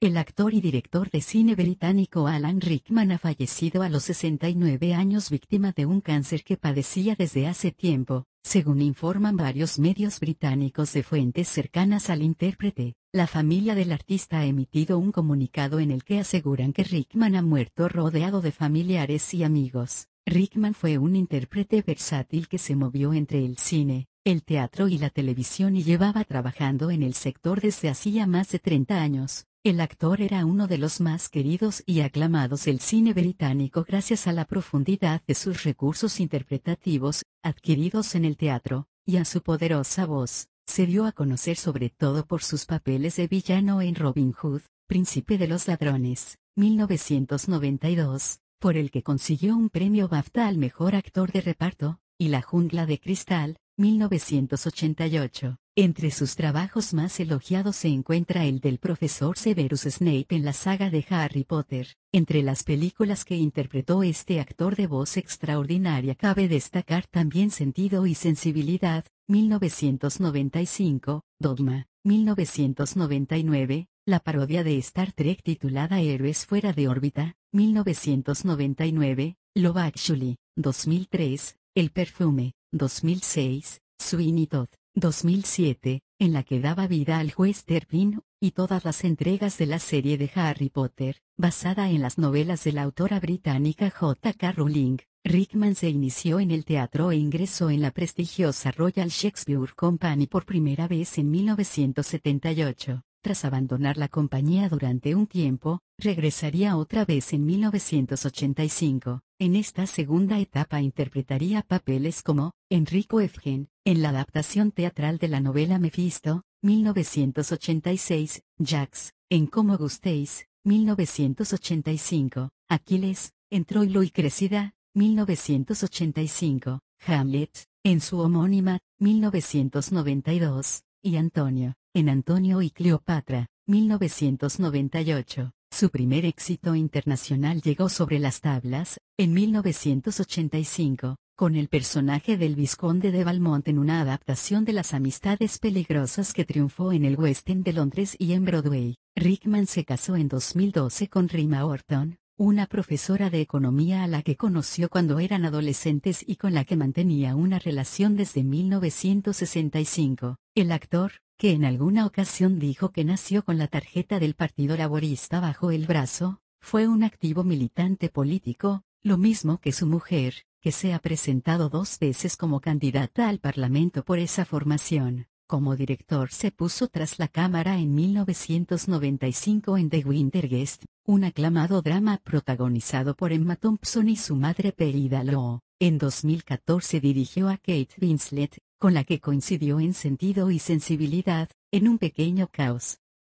El actor y director de cine británico Alan Rickman ha fallecido a los 69 años víctima de un cáncer que padecía desde hace tiempo, según informan varios medios británicos de fuentes cercanas al intérprete. La familia del artista ha emitido un comunicado en el que aseguran que Rickman ha muerto rodeado de familiares y amigos. Rickman fue un intérprete versátil que se movió entre el cine, el teatro y la televisión y llevaba trabajando en el sector desde hacía más de 30 años. El actor era uno de los más queridos y aclamados del cine británico gracias a la profundidad de sus recursos interpretativos, adquiridos en el teatro, y a su poderosa voz. Se dio a conocer sobre todo por sus papeles de villano en Robin Hood, Príncipe de los Ladrones, 1992, por el que consiguió un premio BAFTA al mejor actor de reparto, y La Jungla de Cristal, 1988. Entre sus trabajos más elogiados se encuentra el del profesor Severus Snape en la saga de Harry Potter. Entre las películas que interpretó este actor de voz extraordinaria cabe destacar también Sentido y Sensibilidad, 1995, Dogma, 1999, la parodia de Star Trek titulada Héroes fuera de órbita, 1999, Love Actually, 2003, El perfume, 2006, Sweeney Todd, 2007, en la que daba vida al juez Terpino, y todas las entregas de la serie de Harry Potter, basada en las novelas de la autora británica J.K. Rowling. Rickman se inició en el teatro e ingresó en la prestigiosa Royal Shakespeare Company por primera vez en 1978. Tras abandonar la compañía durante un tiempo, Regresaría otra vez en 1985. En esta segunda etapa interpretaría papeles como Enrico Efgen, en la adaptación teatral de la novela Mefisto, 1986, Jax, en Como Gustéis, 1985, Aquiles, en Troilo y Crescida, 1985, Hamlet, en su homónima, 1992, y Antonio, en Antonio y Cleopatra, 1998. Su primer éxito internacional llegó sobre las tablas, en 1985, con el personaje del vizconde de Valmont en una adaptación de Las Amistades Peligrosas que triunfó en el West End de Londres y en Broadway. Rickman se casó en 2012 con Rima Orton, una profesora de economía a la que conoció cuando eran adolescentes y con la que mantenía una relación desde 1965. El actor, que en alguna ocasión dijo que nació con la tarjeta del Partido Laborista bajo el brazo, fue un activo militante político, lo mismo que su mujer, que se ha presentado dos veces como candidata al Parlamento por esa formación. Como director se puso tras la cámara en 1995 en The Winter Guest, un aclamado drama protagonizado por Emma Thompson y su madre Perida lo En 2014 dirigió a Kate Winslet, con la que coincidió en sentido y sensibilidad, en un pequeño caos,